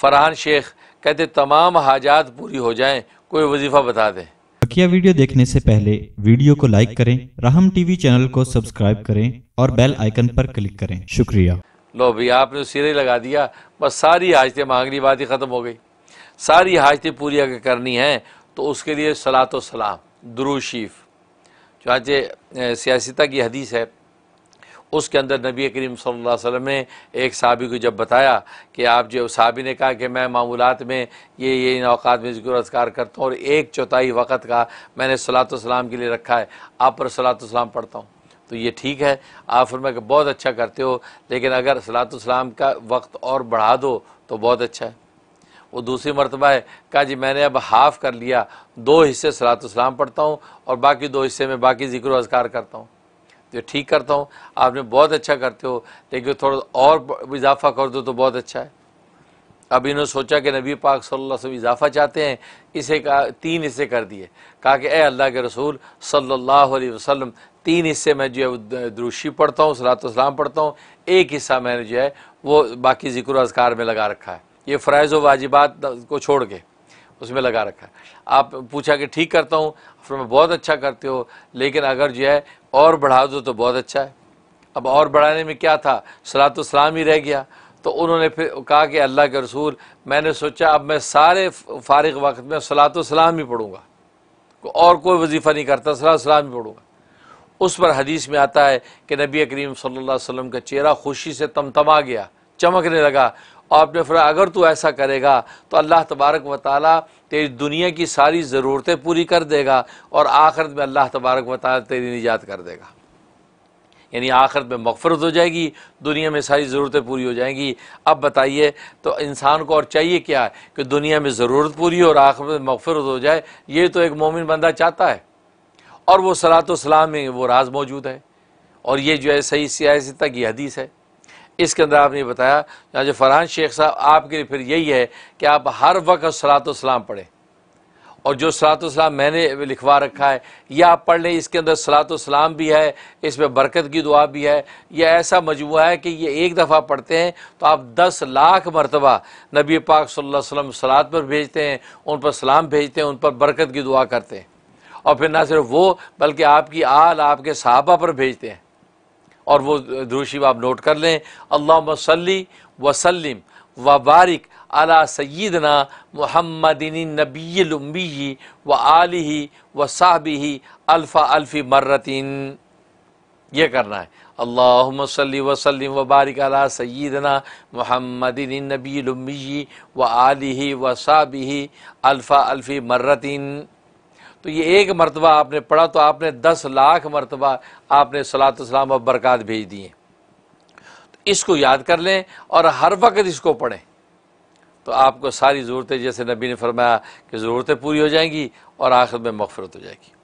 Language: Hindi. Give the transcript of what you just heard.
फरहान शेख कहते तमाम हाजात पूरी हो जाएं कोई वजीफा बता दें बकिया वीडियो देखने से पहले वीडियो को लाइक करें राहम टीवी चैनल को सब्सक्राइब करें और बेल आइकन पर क्लिक करें शुक्रिया लो भैया आपने तो सिरे लगा दिया बस सारी हाजतें मांगनी बात ही ख़त्म हो गई सारी हाजतें पूरी अगर करनी हैं तो उसके लिए सलात सलाम दरू शरीफ चुनाचे की हदीस है उसके अंदर नबी करीम सल्लल्लाहु अलैहि वसल्लम ने एक सहाबी को जब बताया कि आप जो सहाबी ने कहा कि मैं मामूलत में ये ये इन अवकात में जिक्र अज़कार करता हूँ और एक चौथाई वक़्त का मैंने सलाम के लिए रखा है आप पर सलाम पढ़ता हूँ तो ये ठीक है आप फरमा कि बहुत अच्छा करते हो लेकिन अगर सलाम का वक्त और बढ़ा दो तो बहुत अच्छा है वो दूसरी मरतबा है कहा जी मैंने अब हाफ़ कर लिया दो हिस्से सलाम पढ़ता हूँ और बाकी दो हिस्से में बाकी ज़िक्र अजकार करता हूँ तो ठीक करता हूँ आपने बहुत अच्छा करते हो लेकिन थोड़ा और इजाफा कर दो तो बहुत अच्छा है अब इन्होंने सोचा कि नबी पाक सल्लल्लाहु अलैहि वसल्लम इजाफ़ा चाहते हैं इसे कहा तीन हिस्से कर दिए कहा कि ए अल्लाह के रसूल सल्लल्लाहु अलैहि वसल्लम तीन हिस्से में जो है द्रुशी पढ़ता हूँ सलातम पढ़ता हूँ एक हिस्सा मैंने जो है वो बाकी ज़िक्र अजकार में लगा रखा है ये फ़रज़ व वाजिबात को छोड़ के उसमें लगा रखा है आप पूछा कि ठीक करता हूँ फिर मैं बहुत अच्छा करते हो लेकिन अगर जो है और बढ़ा दो तो बहुत अच्छा है अब और बढ़ाने में क्या था तो सलाम ही रह गया तो उन्होंने फिर कहा कि अल्लाह के रसूल मैंने सोचा अब मैं सारे फारग वक्त में सलात तो सलाम ही पढ़ूँगा और कोई वजीफ़ा नहीं करता सलात सलाम ही पढ़ूँगा उस पर हदीस में आता है कि नबी करीम सल्ला वसम का चेहरा खुशी से तमतमा गया चमकने लगा और आपने फरमाया अगर तू ऐसा करेगा तो अल्लाह तबारक व ताली तेरी दुनिया की सारी ज़रूरतें पूरी कर देगा और आखिरत में अल्लाह तबारक व ताली तेरी निजात कर देगा यानी आखिरत में मगफरत हो जाएगी दुनिया में सारी ज़रूरतें पूरी हो जाएंगी अब बताइए तो इंसान को और चाहिए क्या है कि दुनिया में ज़रूरत पूरी हो और आखिरत में मगफरत हो जाए ये तो एक मोमिन बंदा चाहता है और वो सलात सलाम में वो राज मौजूद है और ये जो है सही सियासत की हदीस है इसके अंदर आपने बताया यहाँ जो फरहान शेख साहब आपके लिए फिर यही है कि आप हर वक्त सलात सलाम पढ़ें और जो सलात सलाम मैंने लिखवा रखा है यह आप पढ़ लें इसके अंदर सलात सलाम भी है इसमें बरकत की दुआ भी है यह ऐसा मजमू है कि ये एक दफ़ा पढ़ते हैं तो आप दस लाख मरतबा नबी पाक सल्लम सलात पर भेजते हैं उन पर सलाम भेजते हैं उन पर बरकत की दुआ करते हैं और फिर ना सिर्फ वो बल्कि आपकी आल आपके सहाबा पर भेजते हैं और वो दुरुशी आप नोट कर लें अल्लाह वसली वसलम व बारिक अला सदना महमदिन नबीलम्बी व आलि व साहबी अल्फ़ा अल्फ़ी मर्रतिन ये करना है अल्लाम वसलम बारिक अला सैदना मुहमदिन नबीलम्बी व आलि व साबी अल्फ़ा अल्फ़ी मर्रतिन तो ये एक मरतबा आपने पढ़ा तो आपने दस लाख मरतबा आपने सलात सलाम और बरक़ात भेज दिए तो इसको याद कर लें और हर वक्त इसको पढ़ें तो आपको सारी ज़रूरतें जैसे नबी ने फरमाया कि ज़रूरतें पूरी हो जाएंगी और आखिर में मफरत हो जाएगी